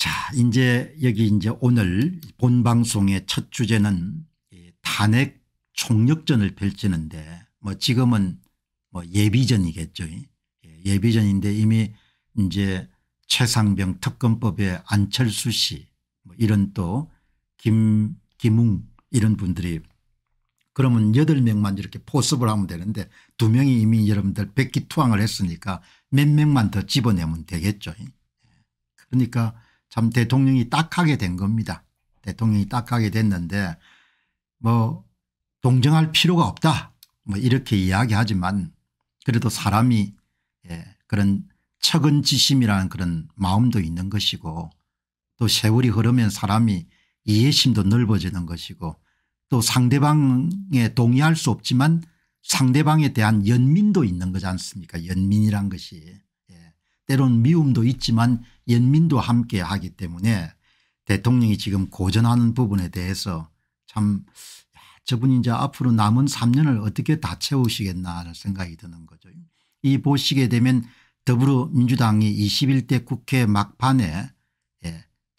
자 이제 여기 이제 오늘 본 방송의 첫 주제는 탄핵 총력전을 펼치는데 뭐 지금은 뭐 예비전이겠죠. 예, 예비전인데 이미 이제 최상병 특검법의 안철수 씨뭐 이런 또 김, 김웅 이런 분들이 그러면 8명만 이렇게 포섭을 하면 되는데 2명이 이미 여러분들 백기 투항을 했으니까 몇 명만 더 집어내면 되겠죠. 예, 그러니까 참 대통령이 딱하게 된 겁니다. 대통령이 딱하게 됐는데 뭐 동정할 필요가 없다 뭐 이렇게 이야기하지만 그래도 사람이 예, 그런 척은지심이라는 그런 마음도 있는 것이고 또 세월이 흐르면 사람이 이해심도 넓어지는 것이고 또 상대방에 동의할 수 없지만 상대방에 대한 연민도 있는 거지 않습니까 연민이란 것이 때론 미움도 있지만 연민도 함께 하기 때문에 대통령이 지금 고전하는 부분에 대해서 참 저분이 이제 앞으로 남은 3년을 어떻게 다 채우시겠나 하는 생각이 드는 거죠. 이 보시게 되면 더불어민주당이 21대 국회 막판에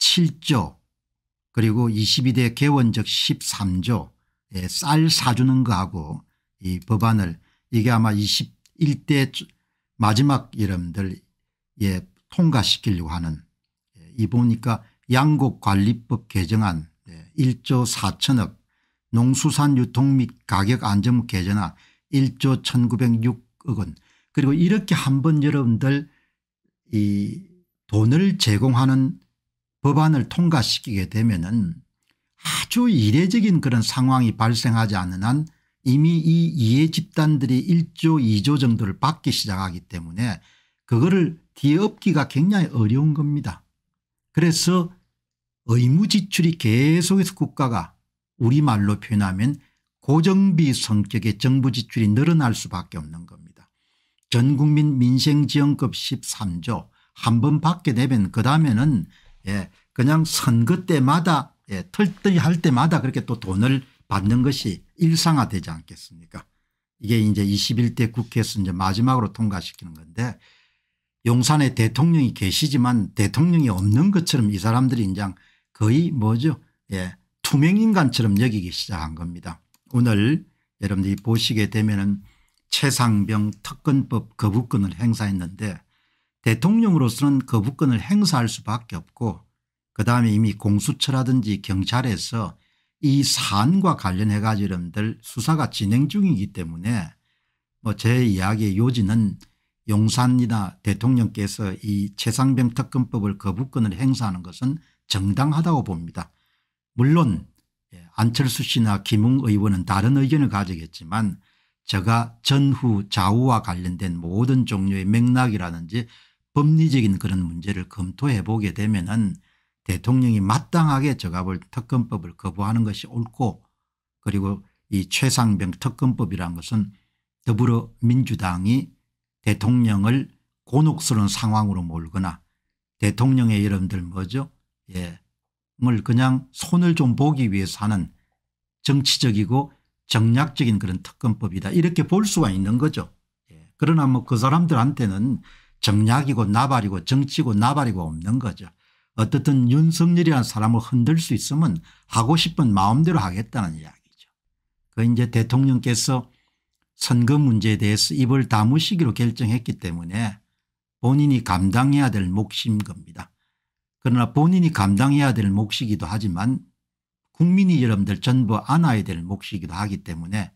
7조 예, 그리고 22대 개원적 13조 예, 쌀 사주는 거하고 이 법안을 이게 아마 21대 마지막 이름들 예, 통과시키려고 하는 예, 이 보니까 양곡관리법 개정안 예, 1조 4천억 농수산 유통 및 가격 안정부 개정안 1조 1906억 원 그리고 이렇게 한 번 여러분들 이 돈을 제공하는 법안을 통과시키게 되면은 아주 이례적인 그런 상황이 발생하지 않는 한 이미 이 이해 집단들이 1조 2조 정도를 받기 시작하기 때문에 그거를 뒤에 엎기가 굉장히 어려운 겁니다. 그래서 의무지출이 계속해서 국가가 우리말로 표현하면 고정비 성격의 정부 지출이 늘어날 수밖에 없는 겁니다. 전국민 민생지원급 13조 한 번 받게 되면 그 다음에는 예 그냥 선거 때마다 예 털떨이 할 때마다 그렇게 또 돈을 받는 것이 일상화되지 않겠습니까 이게 이제 21대 국회에서 이제 마지막으로 통과시키는 건데 용산에 대통령이 계시지만 대통령이 없는 것처럼 이 사람들이 인장 거의 뭐죠 예 투명인간처럼 여기기 시작한 겁니다. 오늘 여러분들이 보시게 되면 은 최상병 특권법 거부권을 행사했는데 대통령으로서는 거부권을 행사할 수밖에 없고 그다음에 이미 공수처라든지 경찰에서 이 사안과 관련해 가지고 여러분들 수사가 진행 중이기 때문에 뭐 제 이야기의 요지는 용산이나 대통령께서 이 최상병 특검법을 거부권을 행사하는 것은 정당하다고 봅니다. 물론 예, 안철수 씨나 김웅 의원은 다른 의견을 가지겠지만 제가 전후 좌우와 관련된 모든 종류의 맥락이라든지 법리적인 그런 문제를 검토해 보게 되면 은 대통령이 마땅하게 저가볼 특검법을 거부하는 것이 옳고 그리고 이 최상병 특검법이라는 것은 더불어민주당이 대통령을 곤혹스러운 상황으로 몰거나 대통령의 여러분들 뭐죠 예,을 그냥 손을 좀 보기 위해서 하는 정치적이고 정략적인 그런 특검법이다 이렇게 볼 수가 있는 거죠. 예. 그러나 뭐 그 사람들한테는 정략이고 나발이고 정치고 나발이고 없는 거죠. 어떻든 윤석열이라는 사람을 흔들 수 있으면 하고 싶은 마음대로 하겠다는 이야기죠. 그 이제 대통령께서 선거 문제에 대해서 입을 다무시기로 결정했기 때문에 본인이 감당해야 될 몫인 겁니다. 그러나 본인이 감당해야 될 몫이기도 하지만 국민이 여러분들 전부 안아야 될 몫이기도 하기 때문에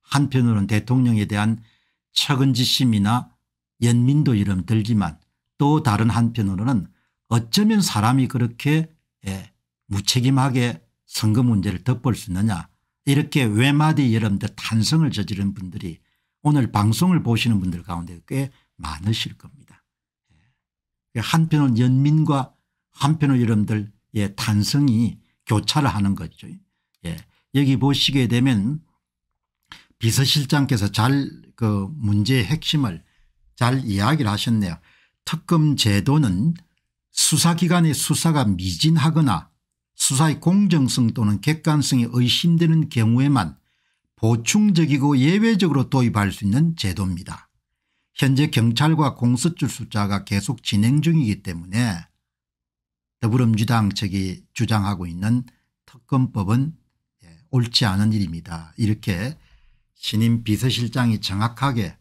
한편으로는 대통령에 대한 측은지심이나 연민도 이름 들지만 또 다른 한편으로는 어쩌면 사람이 그렇게 예, 무책임하게 선거 문제를 덮을 수 있느냐 이렇게 외마디 여러분들 탄성을 저지른 분들이 오늘 방송을 보시는 분들 가운데 꽤 많으실 겁니다. 예. 한편은 연민과 한편은 여러분들 의 예, 탄성이 교차를 하는 거죠. 예. 여기 보시게 되면 비서실장께서 잘 그 문제의 핵심을 잘 이야기를 하셨네요. 특검 제도는 수사기관의 수사가 미진하거나 수사의 공정성 또는 객관성이 의심되는 경우에만 보충적이고 예외적으로 도입할 수 있는 제도입니다. 현재 경찰과 공수출 숫자가 계속 진행 중이기 때문에 더불어민주당 측이 주장하고 있는 특검법은 예, 옳지 않은 일입니다. 이렇게 신임 비서실장이 정확하게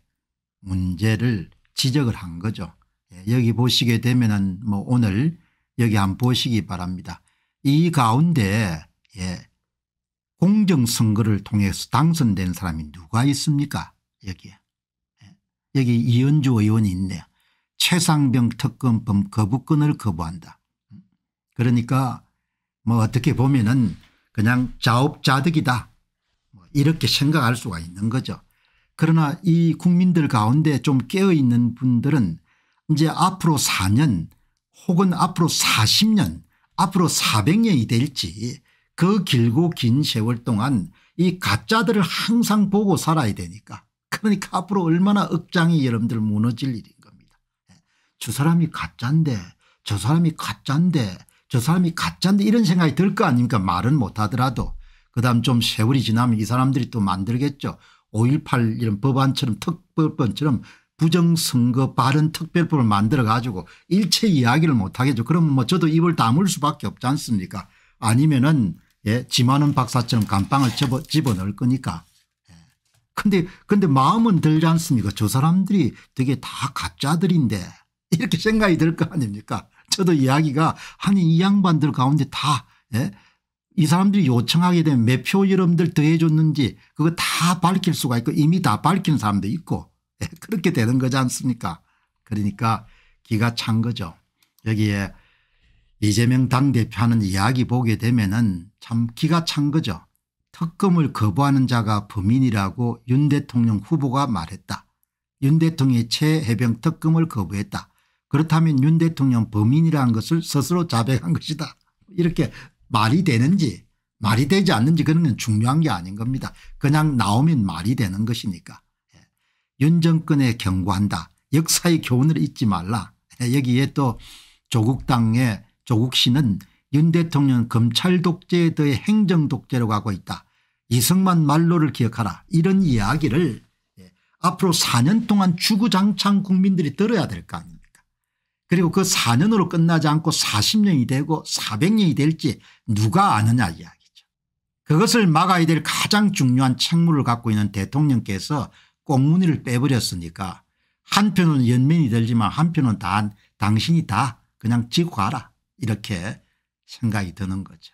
문제를 지적을 한 거죠. 예, 여기 보시게 되면 뭐 오늘 여기 한번 보시기 바랍니다. 이 가운데 예, 공정선거를 통해서 당선된 사람이 누가 있습니까 여기에 예, 여기 이현주 의원이 있네요. 최상병 특검법 거부권을 거부한다. 그러니까 뭐 어떻게 보면은 그냥 자업자득이다 뭐 이렇게 생각할 수가 있는 거죠. 그러나 이 국민들 가운데 좀 깨어있는 분들은 이제 앞으로 4년 혹은 앞으로 40년 앞으로 400년이 될지 그 길고 긴 세월 동안 이 가짜들을 항상 보고 살아야 되니까 그러니까 앞으로 얼마나 억장이 여러분들 무너질 일인 겁니다. 예. 저 사람이 가짜인데 저 사람이 가짜인데 저 사람이 가짜인데 이런 생각이 들 거 아닙니까 말은 못하더라도 그다음 좀 세월이 지나면 이 사람들이 또 만들겠죠. 5.18 이런 법안처럼 특별법처럼 부정선거 발언특별법을 만들어 가지고 일체 이야기를 못하겠죠. 그럼 뭐 저도 입을 다물 수밖에 없지 않습니까 아니면 은 예, 지만은 박사처럼 감방을 집어, 넣을 거니까. 예. 근데 근데 마음은 들지 않습니까 저 사람들이 되게 다 가짜들인데 이렇게 생각이 들 거 아닙니까 저도 이야기가 아이 양반들 가운데 다이 예, 사람들이 요청하게 되몇표 여러분들 더해줬는지 그거 다 밝힐 수가 있고 이미 다 밝힌 사람도 있고 그렇게 되는 거지 않습니까 그러니까 기가 찬 거죠. 여기에 이재명 당대표하는 이야기 보게 되면 은참 기가 찬 거죠. 특검을 거부하는 자가 범인이라고 윤 대통령 후보가 말했다. 윤 대통령이 최해병 특검을 거부했다. 그렇다면 윤 대통령 범인이라는 것을 스스로 자백한 것이다. 이렇게 말이 되는지 말이 되지 않는지 그런 건 중요한 게 아닌 겁니다. 그냥 나오면 말이 되는 것이니까. 윤정권에 경고한다. 역사의 교훈을 잊지 말라. 예, 여기에 또 조국 당의 조국 씨는 윤 대통령 검찰 독재에 더해 행정 독재로 가고 있다. 이승만 말로를 기억하라 이런 이야기를 예, 앞으로 4년 동안 주구장창 국민들이 들어야 될 거 아닙니까 그리고 그 4년으로 끝나지 않고 40년이 되고 400년이 될지 누가 아느냐 이야기죠. 그것을 막아야 될 가장 중요한 책무를 갖고 있는 대통령께서 꽁무니를 빼버렸으니까 한편은 연민이 들지만 한편은 다 당신이 다 그냥 지고 가라 이렇게 생각이 드는 거죠.